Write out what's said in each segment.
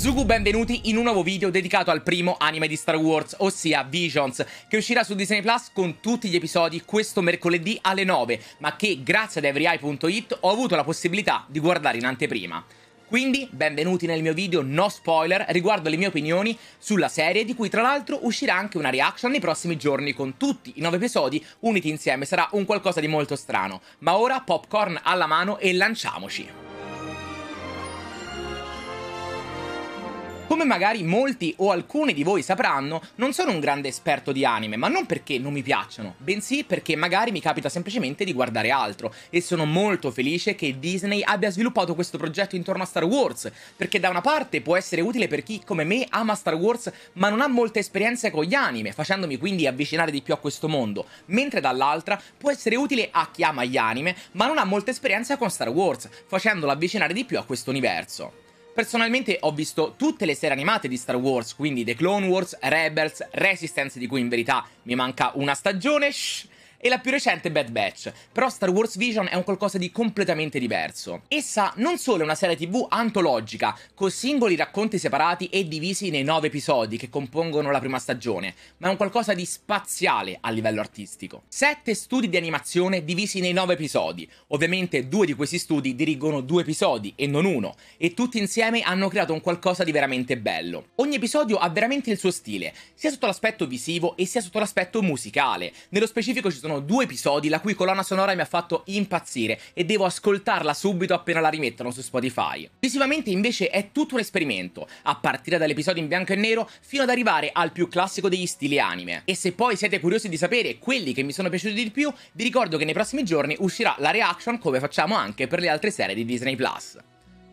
Zugu benvenuti in un nuovo video dedicato al primo anime di Star Wars, ossia Visions, che uscirà su Disney Plus con tutti gli episodi questo mercoledì alle 9, ma che grazie ad everyeye.it ho avuto la possibilità di guardare in anteprima. Quindi benvenuti nel mio video no spoiler riguardo le mie opinioni sulla serie di cui tra l'altro uscirà anche una reaction nei prossimi giorni con tutti i 9 episodi uniti insieme, sarà un qualcosa di molto strano. Ma ora popcorn alla mano e lanciamoci! Come magari molti o alcuni di voi sapranno, non sono un grande esperto di anime, ma non perché non mi piacciono, bensì perché magari mi capita semplicemente di guardare altro e sono molto felice che Disney abbia sviluppato questo progetto intorno a Star Wars, perché da una parte può essere utile per chi come me ama Star Wars ma non ha molte esperienze con gli anime, facendomi quindi avvicinare di più a questo mondo, mentre dall'altra può essere utile a chi ama gli anime ma non ha molta esperienza con Star Wars, facendolo avvicinare di più a questo universo. Personalmente ho visto tutte le serie animate di Star Wars, quindi The Clone Wars, Rebels, Resistance di cui in verità mi manca una stagione, shh, e la più recente Bad Batch, però Star Wars Vision è un qualcosa di completamente diverso. Essa non solo è una serie tv antologica, con singoli racconti separati e divisi nei nove episodi che compongono la prima stagione, ma è un qualcosa di spaziale a livello artistico. Sette studi di animazione divisi nei nove episodi, ovviamente due di questi studi dirigono due episodi e non uno, e tutti insieme hanno creato un qualcosa di veramente bello. Ogni episodio ha veramente il suo stile, sia sotto l'aspetto visivo e sia sotto l'aspetto musicale. Nello specifico ci sono sono due episodi la cui colonna sonora mi ha fatto impazzire e devo ascoltarla subito appena la rimettono su Spotify. Visivamente invece è tutto un esperimento, a partire dall'episodio in bianco e nero fino ad arrivare al più classico degli stili anime. E se poi siete curiosi di sapere quelli che mi sono piaciuti di più, vi ricordo che nei prossimi giorni uscirà la reaction come facciamo anche per le altre serie di Disney Plus.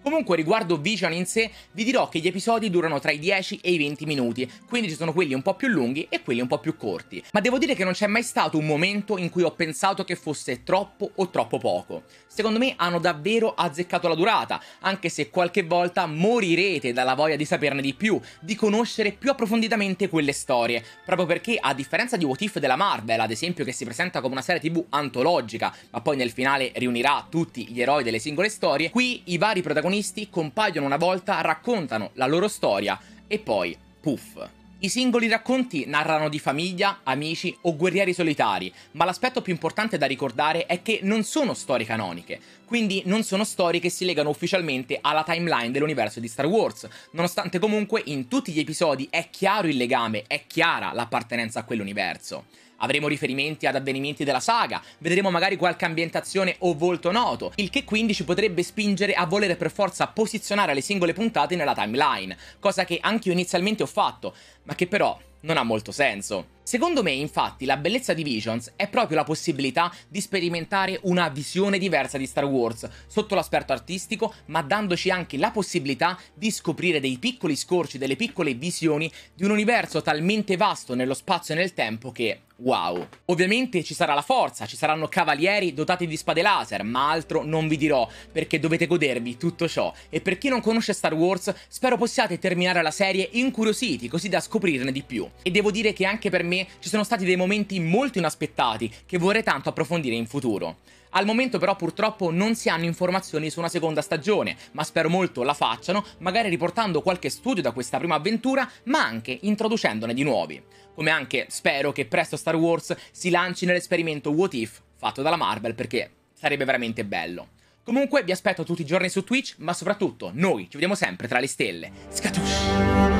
Comunque riguardo Vision in sé, vi dirò che gli episodi durano tra i 10 e i 20 minuti, quindi ci sono quelli un po' più lunghi e quelli un po' più corti. Ma devo dire che non c'è mai stato un momento in cui ho pensato che fosse troppo o troppo poco. Secondo me hanno davvero azzeccato la durata, anche se qualche volta morirete dalla voglia di saperne di più, di conoscere più approfonditamente quelle storie, proprio perché a differenza di What If della Marvel, ad esempio che si presenta come una serie tv antologica, ma poi nel finale riunirà tutti gli eroi delle singole storie, qui i vari protagonisti protagonisti compaiono una volta, raccontano la loro storia e poi, puff, i singoli racconti narrano di famiglia, amici o guerrieri solitari, ma l'aspetto più importante da ricordare è che non sono storie canoniche, quindi non sono storie che si legano ufficialmente alla timeline dell'universo di Star Wars, nonostante comunque in tutti gli episodi è chiaro il legame, è chiara l'appartenenza a quell'universo avremo riferimenti ad avvenimenti della saga, vedremo magari qualche ambientazione o volto noto, il che quindi ci potrebbe spingere a volere per forza posizionare le singole puntate nella timeline, cosa che anche io inizialmente ho fatto, ma che però non ha molto senso. Secondo me, infatti, la bellezza di Visions è proprio la possibilità di sperimentare una visione diversa di Star Wars, sotto l'aspetto artistico, ma dandoci anche la possibilità di scoprire dei piccoli scorci, delle piccole visioni di un universo talmente vasto nello spazio e nel tempo che wow. Ovviamente ci sarà la forza, ci saranno cavalieri dotati di spade laser, ma altro non vi dirò perché dovete godervi tutto ciò. E per chi non conosce Star Wars, spero possiate terminare la serie incuriositi, così da scoprirne di più. E devo dire che anche per me ci sono stati dei momenti molto inaspettati che vorrei tanto approfondire in futuro. Al momento però purtroppo non si hanno informazioni su una seconda stagione, ma spero molto la facciano, magari riportando qualche studio da questa prima avventura, ma anche introducendone di nuovi. Come anche spero che presto Star Wars si lanci nell'esperimento What If fatto dalla Marvel perché sarebbe veramente bello. Comunque vi aspetto tutti i giorni su Twitch, ma soprattutto noi ci vediamo sempre tra le stelle. Scatush!